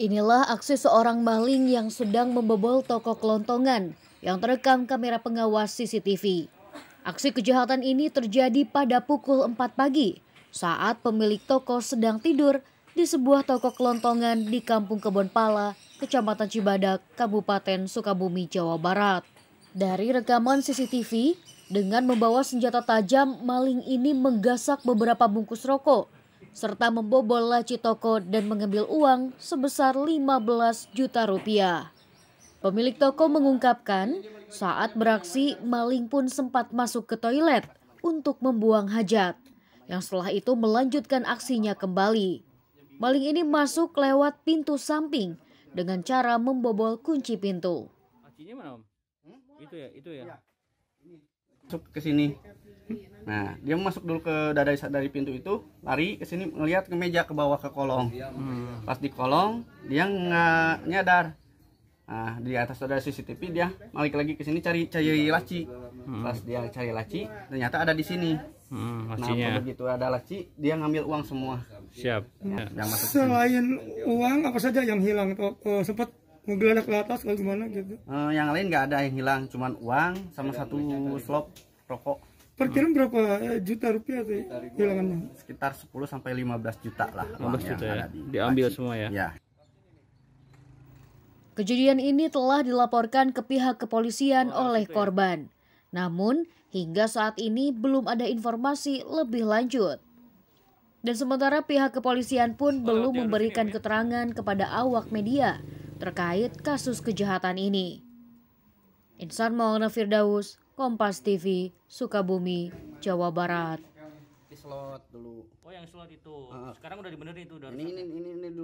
Inilah aksi seorang maling yang sedang membobol toko kelontongan yang terekam kamera pengawas CCTV. Aksi kejahatan ini terjadi pada pukul 4 pagi saat pemilik toko sedang tidur di sebuah toko kelontongan di Kampung Kebonpala, Kecamatan Cibadak, Kabupaten Sukabumi, Jawa Barat. Dari rekaman CCTV, dengan membawa senjata tajam, maling ini menggasak beberapa bungkus rokok serta membobol laci toko dan mengambil uang sebesar 15 juta rupiah. Pemilik toko mengungkapkan saat beraksi maling pun sempat masuk ke toilet untuk membuang hajat yang setelah itu melanjutkan aksinya kembali. Maling ini masuk lewat pintu samping dengan cara membobol kunci pintu masuk ke sini nah dia masuk dulu ke dada dari pintu itu lari ke sini melihat ke meja ke bawah ke kolong hmm. pas di kolong dia nggak nyadar nah di atas ada CCTV dia balik lagi ke sini cari cari laci hmm. pas dia cari laci ternyata ada di sini hmm, nah begitu ada laci dia ngambil uang semua siap ya, selain uang apa saja yang hilang tuh eh, sempat mobil anak ke atas kalau gimana gitu uh, yang lain nggak ada yang hilang cuman uang sama satu slop rokok perkiraan hmm. berapa eh, juta rupiah sih ya? hilangannya sekitar 10 sampai 15 juta lah 15 juta ya di diambil Paci. semua ya, ya. Kejadian ini telah dilaporkan ke pihak kepolisian oh, oleh gitu ya? korban. Ya. Namun, hingga saat ini belum ada informasi lebih lanjut. Dan sementara pihak kepolisian pun oh, belum memberikan keterangan kepada awak media terkait kasus kejahatan ini. Insan Maulana Firdaus, Kompas TV, Sukabumi, Jawa Barat. Slot dulu. Oh yang slot itu. Sekarang udah dibenerin itu udah. Ini, ini ini ini dulu.